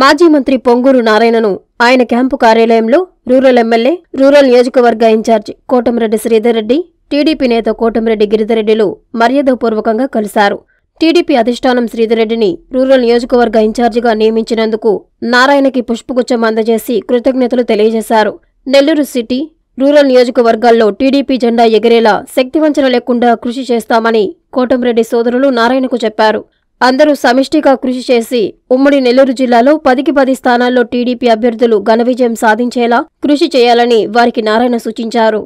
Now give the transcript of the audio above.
మాజీ మంత్రి పొంగూరు నారాయణను ఆయన క్యాంపు కార్యాలయంలో రూరల్ ఎమ్మెల్యే రూరల్ నియోజకవర్గ ఇన్ఛార్జ్ కోటమిరెడ్డి శ్రీధర్ రెడ్డి టీడీపీ నేత కోటమిరెడ్డి గిరిధరెడ్డిలు మర్యాదపూర్వకంగా కలిశారు టీడీపీ అధిష్టానం శ్రీధరెడ్డిని రూరల్ నియోజకవర్గ ఇన్ఛార్జిగా నియమించినందుకు నారాయణకి పుష్పగుచ్చం అందజేసి కృతజ్ఞతలు తెలియజేశారు నెల్లూరు సిటీ రూరల్ నియోజకవర్గాల్లో టీడీపీ జెండా ఎగిరేలా శక్తివంచన లేకుండా కృషి చేస్తామని కోటంరెడ్డి సోదరులు నారాయణకు చెప్పారు అందరూ సమిష్టిగా కృషి చేసి ఉమ్మడి నెల్లూరు జిల్లాలో పదికి పది స్థానాల్లో టీడీపీ అభ్యర్థులు ఘన విజయం సాధించేలా కృషి చేయాలని వారికి నారాయణ సూచించారు